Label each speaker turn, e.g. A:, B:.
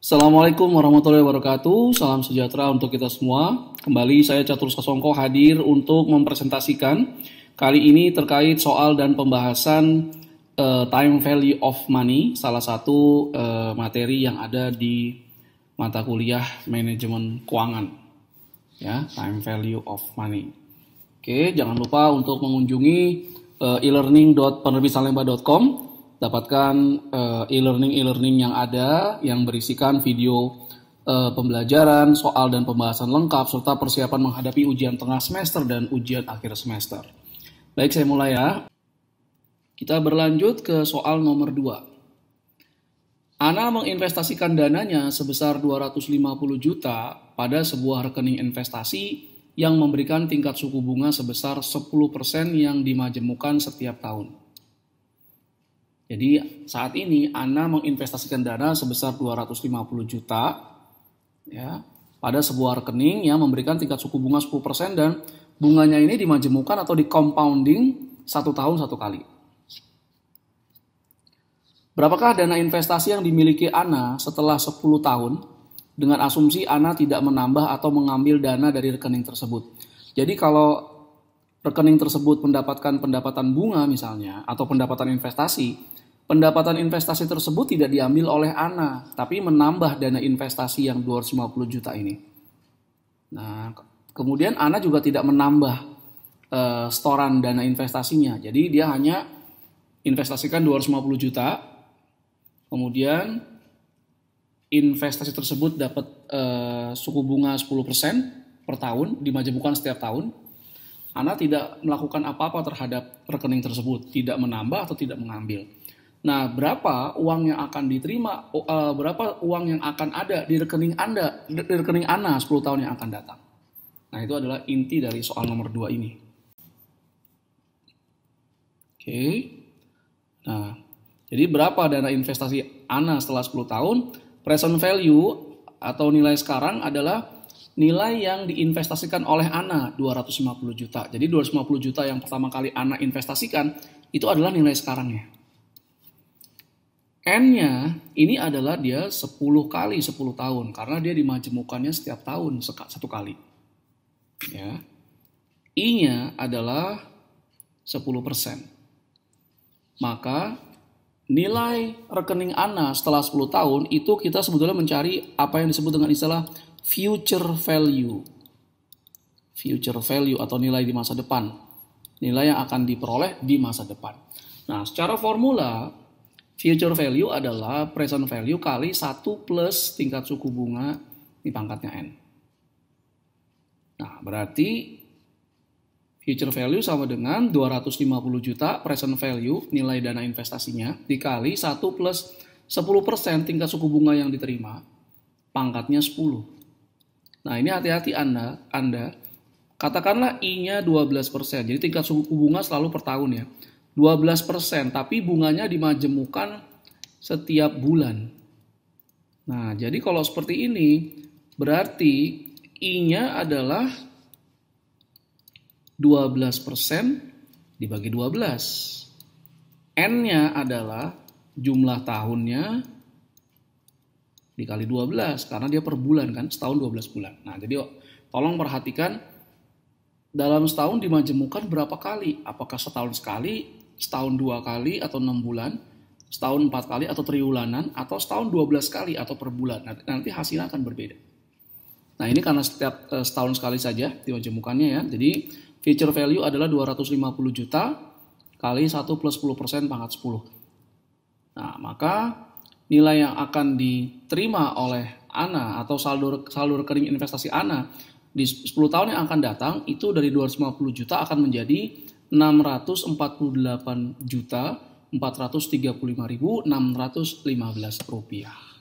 A: Assalamualaikum warahmatullahi wabarakatuh. Salam sejahtera untuk kita semua. Kembali saya Catur Sasongko hadir untuk mempresentasikan kali ini terkait soal dan pembahasan uh, time value of money, salah satu uh, materi yang ada di mata kuliah manajemen keuangan. Ya, time value of money. Oke, jangan lupa untuk mengunjungi uh, eh, elearning.penerbitanlemba.com dapatkan uh, e-learning e-learning yang ada yang berisikan video uh, pembelajaran, soal dan pembahasan lengkap serta persiapan menghadapi ujian tengah semester dan ujian akhir semester. Baik, saya mulai ya. Kita berlanjut ke soal nomor 2. Ana menginvestasikan dananya sebesar 250 juta pada sebuah rekening investasi yang memberikan tingkat suku bunga sebesar 10% yang dimajemukan setiap tahun. Jadi saat ini Ana menginvestasikan dana sebesar 250 juta ya pada sebuah rekening yang memberikan tingkat suku bunga 10% dan bunganya ini dimajemukan atau di satu tahun satu kali. Berapakah dana investasi yang dimiliki Ana setelah 10 tahun dengan asumsi Ana tidak menambah atau mengambil dana dari rekening tersebut? Jadi kalau rekening tersebut mendapatkan pendapatan bunga misalnya atau pendapatan investasi, pendapatan investasi tersebut tidak diambil oleh Ana, tapi menambah dana investasi yang 250 juta ini. Nah, kemudian Ana juga tidak menambah uh, eh, storan dana investasinya. Jadi dia hanya investasikan 250 juta. Kemudian investasi tersebut dapat uh, suku bunga 10% per tahun dimajemukan setiap tahun anda tidak melakukan apa-apa terhadap rekening tersebut, tidak menambah atau tidak mengambil. Nah, berapa uang yang akan diterima, uh, berapa uang yang akan ada di rekening Anda, di rekening Anda 10 tahun yang akan datang. Nah, itu adalah inti dari soal nomor 2 ini. Oke. Okay. Nah, jadi berapa dana investasi Anda setelah 10 tahun? Present value atau nilai sekarang adalah nilai yang diinvestasikan oleh Ana 250 juta. Jadi 250 juta yang pertama kali Ana investasikan itu adalah nilai sekarangnya. N-nya ini adalah dia 10 kali 10 tahun karena dia dimajemukannya setiap tahun satu kali. Ya. I-nya adalah 10%. Maka nilai rekening Ana setelah 10 tahun itu kita sebetulnya mencari apa yang disebut dengan istilah future value. Future value atau nilai di masa depan. Nilai yang akan diperoleh di masa depan. Nah, secara formula, future value adalah present value kali 1 plus tingkat suku bunga di pangkatnya N. Nah, berarti Future value sama dengan 250 juta present value nilai dana investasinya dikali 1 plus 10% tingkat suku bunga yang diterima, pangkatnya 10. Nah, ini hati-hati Anda, Anda katakanlah I-nya 12%. Jadi tingkat suku bunga selalu per tahun ya. 12%, tapi bunganya dimajemukan setiap bulan. Nah, jadi kalau seperti ini berarti I-nya adalah 12% dibagi 12. N-nya adalah jumlah tahunnya dikali 12 karena dia per bulan kan setahun 12 bulan. Nah, jadi oh, tolong perhatikan dalam setahun dimajemukan berapa kali? Apakah setahun sekali, setahun dua kali atau enam bulan, setahun empat kali atau triwulanan atau setahun 12 kali atau per bulan. Nah, nanti, hasilnya akan berbeda. Nah, ini karena setiap eh, setahun sekali saja dimajemukannya ya. Jadi future value adalah 250 juta kali 1 plus 10 persen pangkat 10. Nah, maka nilai yang akan diterima oleh Ana atau saldo saldo rekening investasi Ana di 10 tahun yang akan datang itu dari 250 juta akan menjadi 648 juta 435.615 rupiah.